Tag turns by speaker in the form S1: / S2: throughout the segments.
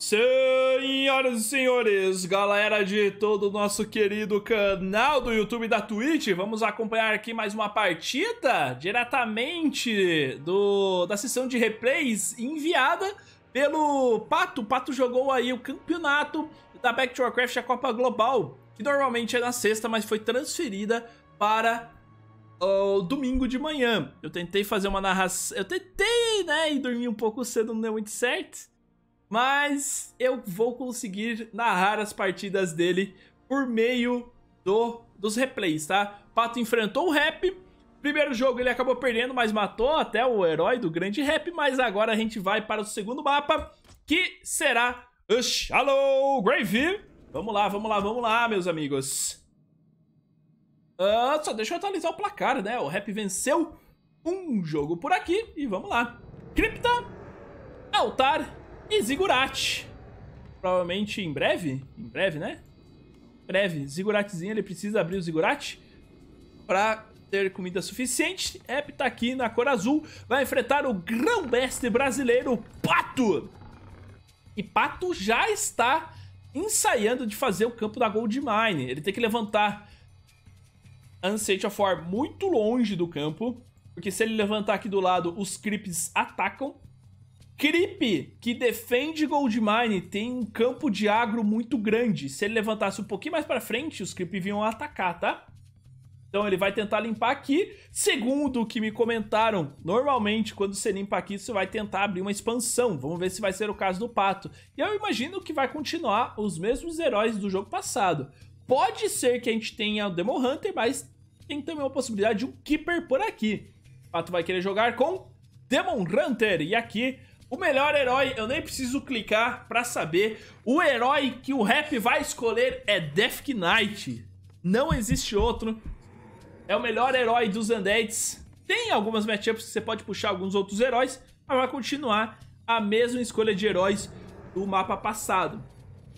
S1: Senhoras e senhores, galera de todo o nosso querido canal do YouTube e da Twitch, vamos acompanhar aqui mais uma partida diretamente do, da sessão de replays enviada pelo Pato. O Pato jogou aí o campeonato da Back to Warcraft, a Copa Global, que normalmente é na sexta, mas foi transferida para o domingo de manhã. Eu tentei fazer uma narração, eu tentei, né, e dormir um pouco cedo, não deu muito certo mas eu vou conseguir narrar as partidas dele por meio do, dos replays, tá? Pato enfrentou o Rap, primeiro jogo ele acabou perdendo, mas matou até o herói do grande Rap, mas agora a gente vai para o segundo mapa, que será o Shallow Grave. Vamos lá, vamos lá, vamos lá, meus amigos. Uh, só deixa eu atualizar o placar, né? O Rap venceu um jogo por aqui e vamos lá. Cripta, Altar e Zigurate, Provavelmente em breve. Em breve, né? Breve. Ziguratezinho ele precisa abrir o Zigurate Pra ter comida suficiente. Ep tá aqui na cor azul. Vai enfrentar o grão-mestre brasileiro, Pato. E Pato já está ensaiando de fazer o campo da Gold Mine. Ele tem que levantar Ancient of War muito longe do campo. Porque se ele levantar aqui do lado, os creeps atacam. Cripe, que defende Goldmine, tem um campo de agro muito grande. Se ele levantasse um pouquinho mais para frente, os Creep vinham atacar, tá? Então ele vai tentar limpar aqui. Segundo o que me comentaram, normalmente quando você limpa aqui, você vai tentar abrir uma expansão. Vamos ver se vai ser o caso do Pato. E eu imagino que vai continuar os mesmos heróis do jogo passado. Pode ser que a gente tenha o Demon Hunter, mas tem também uma possibilidade de um Keeper por aqui. O Pato vai querer jogar com Demon Hunter. E aqui o melhor herói, eu nem preciso clicar para saber. O herói que o rap vai escolher é Death Knight. Não existe outro. É o melhor herói dos Undeads. Tem algumas matchups que você pode puxar alguns outros heróis, mas vai continuar a mesma escolha de heróis do mapa passado.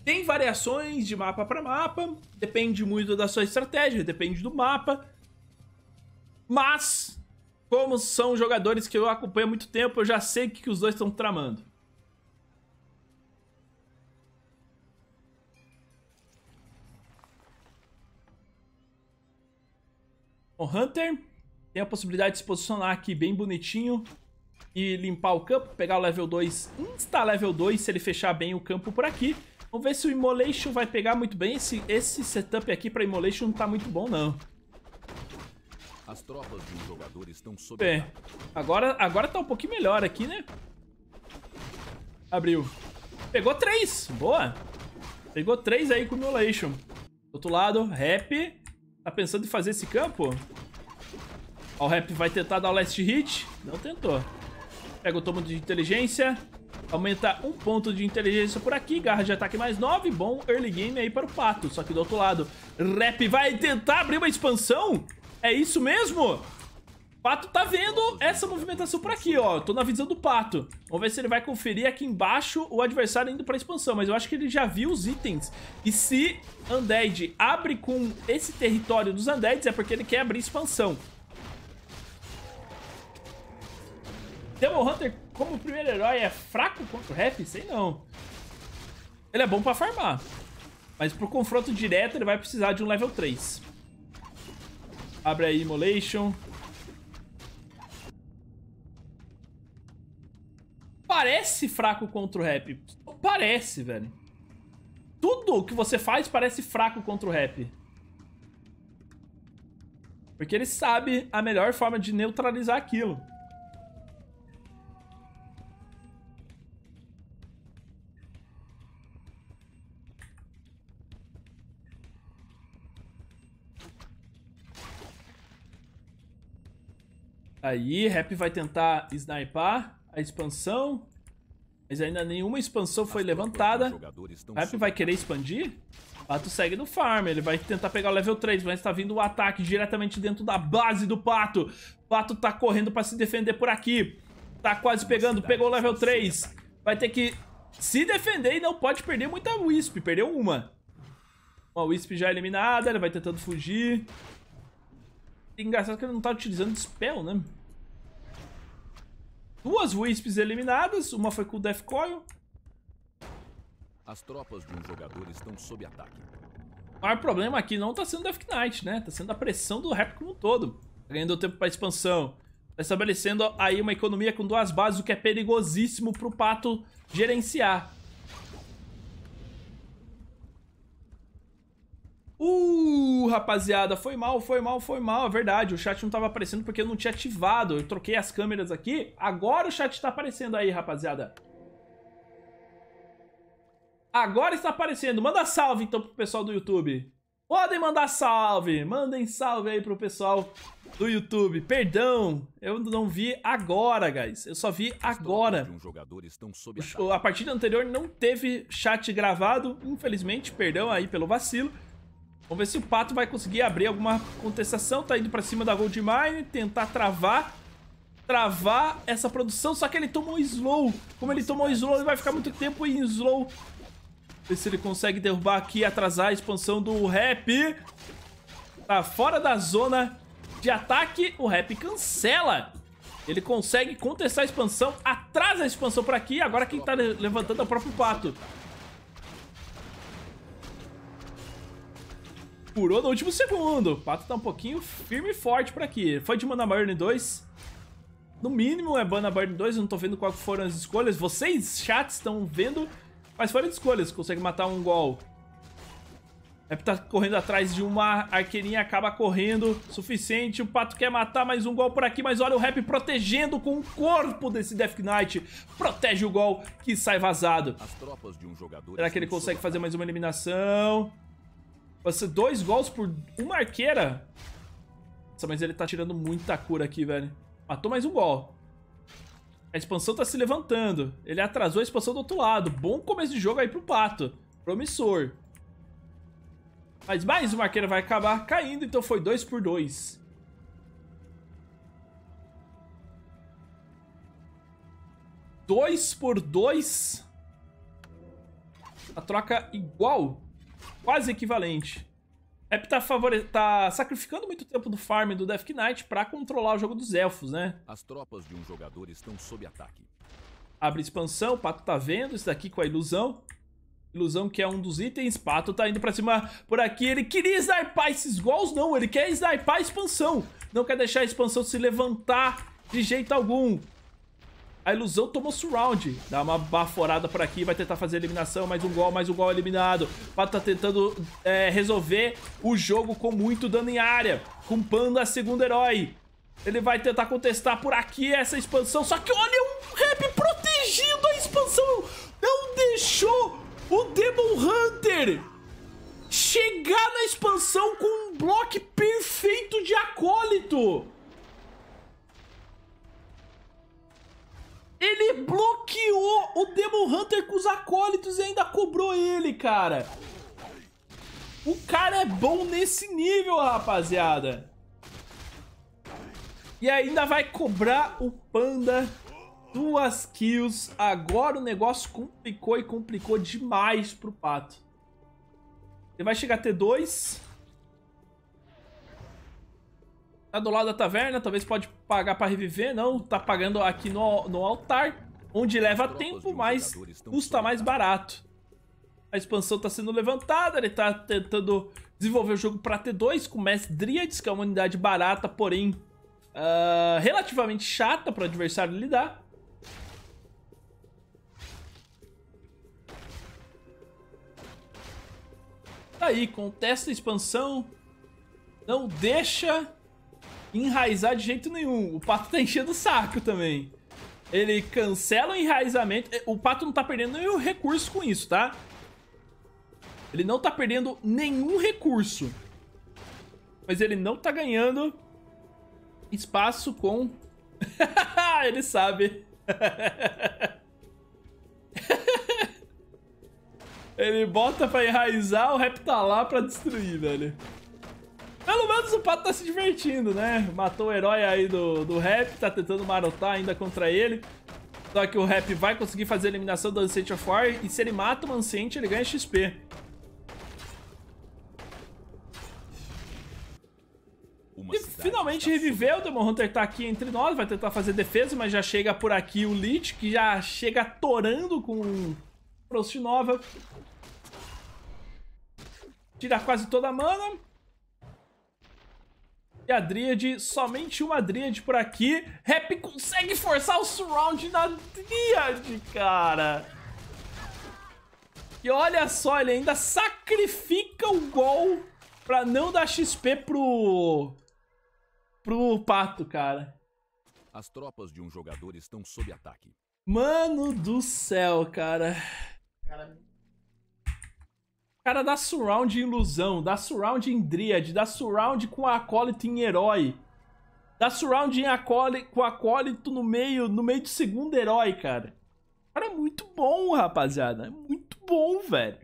S1: Tem variações de mapa para mapa, depende muito da sua estratégia, depende do mapa. Mas como são jogadores que eu acompanho há muito tempo, eu já sei o que, que os dois estão tramando. O Hunter tem a possibilidade de se posicionar aqui bem bonitinho e limpar o campo, pegar o level 2, instalar level 2 se ele fechar bem o campo por aqui. Vamos ver se o Immolation vai pegar muito bem. Esse, esse setup aqui para Immolation não tá muito bom não. As tropas de um jogador estão sob. Bem, agora, agora tá um pouquinho melhor aqui, né? Abriu. Pegou três. Boa. Pegou três aí com o Immolation. Do outro lado, Rap. Tá pensando em fazer esse campo? Ó, o Rap vai tentar dar o last hit. Não tentou. Pega o tomo de inteligência. Aumenta um ponto de inteligência por aqui. Garra de ataque mais nove Bom early game aí para o Pato. Só que do outro lado, Rap vai tentar abrir uma expansão. É isso mesmo? Pato tá vendo essa movimentação por aqui, ó. Tô na visão do Pato. Vamos ver se ele vai conferir aqui embaixo o adversário indo pra expansão. Mas eu acho que ele já viu os itens. E se Undead abre com esse território dos Undeads, é porque ele quer abrir expansão. Demon Hunter como primeiro herói é fraco contra o rap? Sei não. Ele é bom pra farmar. Mas pro confronto direto ele vai precisar de um level 3. Abre aí Immolation. Parece fraco contra o rap. Parece, velho. Tudo que você faz parece fraco contra o rap. Porque ele sabe a melhor forma de neutralizar aquilo. aí, Rap vai tentar snipar a expansão. Mas ainda nenhuma expansão foi levantada. Rap vai querer expandir? Pato ah, segue no farm, ele vai tentar pegar o level 3, mas tá vindo um ataque diretamente dentro da base do Pato. Pato tá correndo pra se defender por aqui. Tá quase pegando, pegou o level 3. Vai ter que se defender e não pode perder muita Wisp, perdeu uma. Uma Wisp já eliminada, ele vai tentando fugir. Engraçado que ele não tá utilizando spell, né? Duas Wisps eliminadas, uma foi com o Death Coil. As tropas de um jogador estão sob ataque. O maior problema aqui não tá sendo o Death Knight, né? Tá sendo a pressão do rap como um todo. Tá ganhando tempo pra expansão. Tá estabelecendo aí uma economia com duas bases, o que é perigosíssimo pro Pato gerenciar. Uh! Uh, rapaziada, foi mal, foi mal, foi mal, é verdade, o chat não tava aparecendo porque eu não tinha ativado, eu troquei as câmeras aqui, agora o chat tá aparecendo aí, rapaziada. Agora está aparecendo, manda salve então pro pessoal do YouTube. Podem mandar salve, mandem salve aí pro pessoal do YouTube. Perdão, eu não vi agora, guys, eu só vi agora. A partida anterior não teve chat gravado, infelizmente, perdão aí pelo vacilo. Vamos ver se o Pato vai conseguir abrir alguma contestação. Tá indo pra cima da Goldmine, tentar travar. Travar essa produção, só que ele tomou slow. Como ele tomou slow, ele vai ficar muito tempo em slow. Ver se ele consegue derrubar aqui, atrasar a expansão do Rap. Tá fora da zona de ataque, o Rap cancela. Ele consegue contestar a expansão, atrasa a expansão por aqui. Agora quem tá levantando é o próprio Pato. Furou no último segundo. O Pato tá um pouquinho firme e forte por aqui. Foi de Mana Burn 2. No mínimo é Mana Burn 2. Eu não tô vendo quais foram as escolhas. Vocês, chats, estão vendo. Mas foram as escolhas. Consegue matar um gol. É tá correndo atrás de uma arqueirinha, acaba correndo suficiente. O Pato quer matar mais um gol por aqui, mas olha o Rap protegendo com o corpo desse Death Knight. Protege o gol que sai vazado. Um Será que ele consegue fazer mais uma eliminação? Vai ser dois gols por uma arqueira. Nossa, mas ele tá tirando muita cura aqui, velho. Matou mais um gol. A expansão tá se levantando. Ele atrasou a expansão do outro lado. Bom começo de jogo aí pro Pato. Promissor. Mas mais uma arqueira vai acabar caindo, então foi dois por dois. Dois por dois. A troca igual quase equivalente. A Ep tá, favore... tá sacrificando muito tempo do farm do Death Knight pra controlar o jogo dos elfos, né? As tropas de um jogador estão sob ataque. Abre expansão, o Pato tá vendo, isso daqui com a ilusão. Ilusão que é um dos itens, Pato tá indo pra cima por aqui, ele queria snipar esses gols, não, ele quer snipar a expansão. Não quer deixar a expansão se levantar de jeito algum. A ilusão tomou surround. Dá uma baforada por aqui. Vai tentar fazer a eliminação. Mais um gol, mais um gol eliminado. Pato tá tentando é, resolver o jogo com muito dano em área. Com Panda, segundo herói. Ele vai tentar contestar por aqui essa expansão. Só que olha o um Rap protegido a expansão. Não deixou o Demon Hunter chegar na expansão com um bloco perfeito de acólito. Ele bloqueou o Demon Hunter com os acólitos e ainda cobrou ele, cara. O cara é bom nesse nível, rapaziada. E ainda vai cobrar o Panda duas kills. Agora o negócio complicou e complicou demais pro Pato. Ele vai chegar a ter dois. Tá do lado da taverna, talvez pode pagar para reviver. Não, tá pagando aqui no, no altar, onde leva tempo, mas custa mais barato. A expansão tá sendo levantada, ele tá tentando desenvolver o jogo para T2 com Driads, que é uma unidade barata, porém uh, relativamente chata para adversário lidar. Tá aí, contesta a expansão, não deixa enraizar de jeito nenhum. O pato tá enchendo o saco também. Ele cancela o enraizamento. É, o pato não tá perdendo nenhum recurso com isso, tá? Ele não tá perdendo nenhum recurso. Mas ele não tá ganhando espaço com... ele sabe. ele bota pra enraizar, o rap tá lá pra destruir, velho. Pelo menos o Pato tá se divertindo, né? Matou o herói aí do, do Rap, tá tentando marotar ainda contra ele. Só que o Rap vai conseguir fazer a eliminação do Ancient of War e se ele mata o Ancient, ele ganha XP. Uma e finalmente reviveu, o Demon Hunter tá aqui entre nós, vai tentar fazer defesa, mas já chega por aqui o Lich, que já chega torando com o Frost Nova. Tira quase toda a mana. E a Dríade, somente uma Dríade por aqui. Rap consegue forçar o surround na Dríade, cara. E olha só, ele ainda sacrifica o gol pra não dar XP pro... pro Pato, cara. As tropas de um jogador estão sob ataque. Mano do céu, cara. Cara, cara dá surround em ilusão, dá surround em Dryad, dá surround com acólito em herói. Dá surround em acólito, com acólito no meio, no meio do segundo herói, cara. Cara, é muito bom, rapaziada. É muito bom, velho.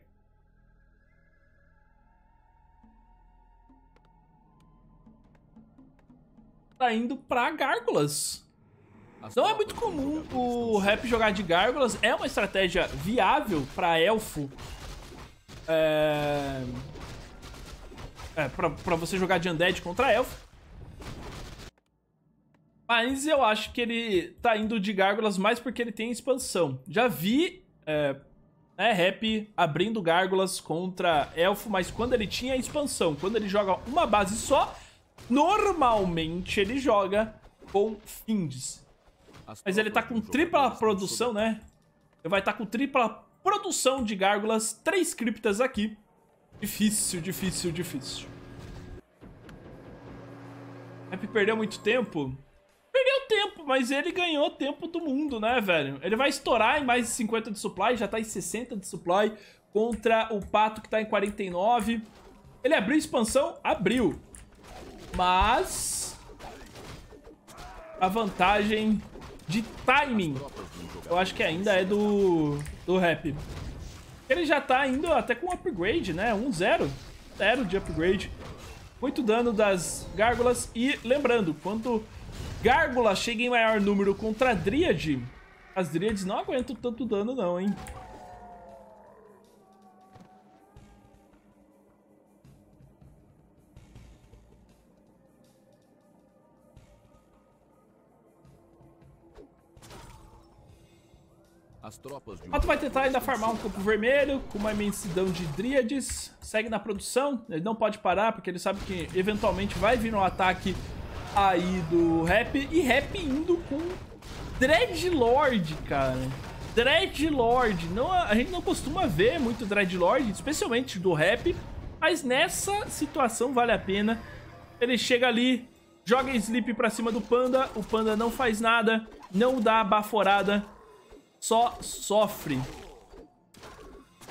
S1: Tá indo pra gárgulas. Não é muito comum o rap jogar de gárgulas. É uma estratégia viável pra elfo é... É, pra, pra você jogar de Undead contra Elfo. Mas eu acho que ele tá indo de Gárgulas mais porque ele tem expansão. Já vi é, né, Rap abrindo Gárgulas contra Elfo, mas quando ele tinha expansão, quando ele joga uma base só, normalmente ele joga com Finds. Mas ele tá com tripla produção, né? Ele vai estar tá com tripla Produção de gárgulas, três criptas aqui. Difícil, difícil, difícil. Rap perdeu muito tempo? Perdeu tempo, mas ele ganhou tempo do mundo, né, velho? Ele vai estourar em mais de 50 de supply, já tá em 60 de supply contra o Pato que tá em 49. Ele abriu expansão? Abriu. Mas... A vantagem de timing, eu acho que ainda é do, do rap. Ele já tá indo até com upgrade, né? 1-0. zero de upgrade. Muito dano das gárgulas. E lembrando, quando gárgula chega em maior número contra a Dríade, as Dríades não aguentam tanto dano não, hein? As tropas de... Mato vai tentar ainda farmar um campo vermelho com uma imensidão de dríades. Segue na produção. Ele não pode parar porque ele sabe que eventualmente vai vir um ataque aí do Rap. E Rap indo com Dreadlord, cara. Dreadlord. Não, a gente não costuma ver muito Dreadlord, especialmente do Rap. Mas nessa situação vale a pena. Ele chega ali, joga Sleep pra cima do Panda. O Panda não faz nada, não dá a baforada só sofre.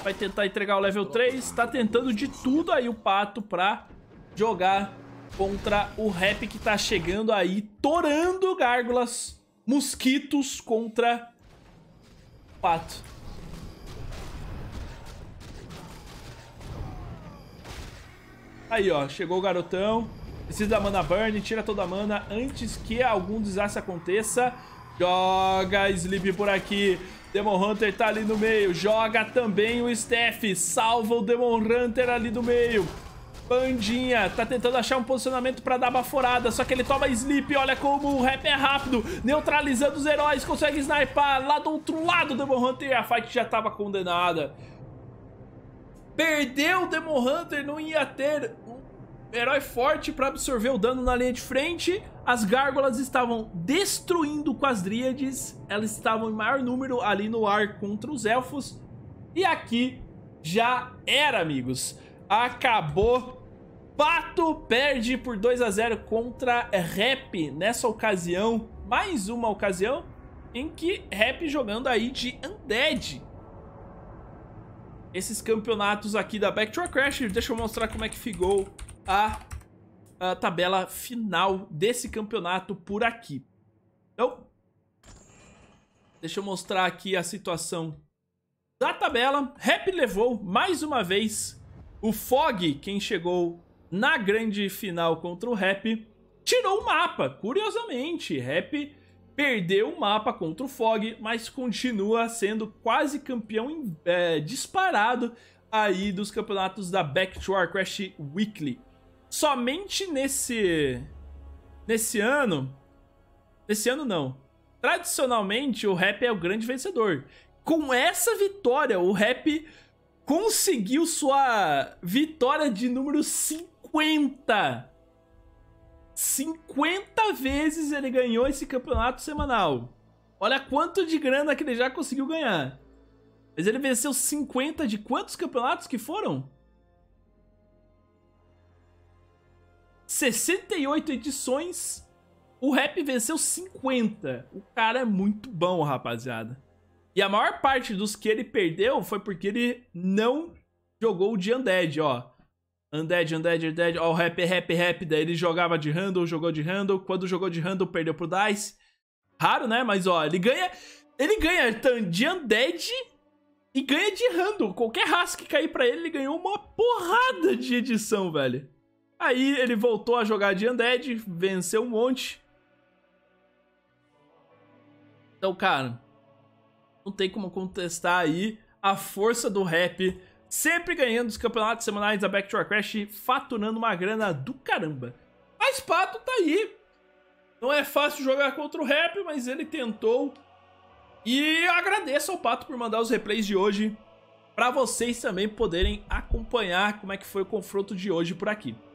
S1: Vai tentar entregar o level 3. Tá tentando de tudo aí o Pato pra jogar contra o Rap que tá chegando aí, torando gárgulas, mosquitos contra o Pato. Aí, ó, chegou o garotão. Precisa da mana burn, tira toda a mana antes que algum desastre aconteça. Joga Sleep por aqui. Demon Hunter tá ali no meio. Joga também o Steph. Salva o Demon Hunter ali do meio. Bandinha tá tentando achar um posicionamento pra dar baforada, só que ele toma sleep, olha como o rap é rápido, neutralizando os heróis, consegue sniper lá do outro lado Demon Hunter, a fight já tava condenada. Perdeu o Demon Hunter, não ia ter Herói forte para absorver o dano na linha de frente. As gárgulas estavam destruindo quadríades. Elas estavam em maior número ali no ar contra os elfos. E aqui já era, amigos. Acabou. Pato perde por 2 a 0 contra Rap nessa ocasião. Mais uma ocasião em que Rap jogando aí de Undead esses campeonatos aqui da Backtrack Crash. Deixa eu mostrar como é que ficou a, a tabela final desse campeonato por aqui. Então, deixa eu mostrar aqui a situação da tabela. Rap levou mais uma vez o Fog, quem chegou na grande final contra o Rap, tirou o mapa. Curiosamente, Rap perdeu o mapa contra o Fog, mas continua sendo quase campeão é, disparado aí dos campeonatos da Back to Our Crash Weekly somente nesse nesse ano, nesse ano não. Tradicionalmente o rap é o grande vencedor. Com essa vitória, o rap conseguiu sua vitória de número 50. 50 vezes ele ganhou esse campeonato semanal. Olha quanto de grana que ele já conseguiu ganhar. Mas ele venceu 50 de quantos campeonatos que foram? 68 edições, o rap venceu 50. O cara é muito bom, rapaziada. E a maior parte dos que ele perdeu foi porque ele não jogou de Undead, ó. Undead, Undead, Undead, ó, o rap, rap, rap. Daí ele jogava de handle, jogou de handle. Quando jogou de handle, perdeu pro Dice. Raro, né? Mas, ó, ele ganha... Ele ganha de Undead e ganha de handle. Qualquer raça que cair pra ele, ele ganhou uma porrada de edição, velho. Aí ele voltou a jogar de Undead, venceu um monte. Então, cara, não tem como contestar aí a força do rap, sempre ganhando os campeonatos semanais da Backdoor Crash, faturando uma grana do caramba. Mas Pato tá aí. Não é fácil jogar contra o rap, mas ele tentou. E agradeço ao Pato por mandar os replays de hoje para vocês também poderem acompanhar como é que foi o confronto de hoje por aqui.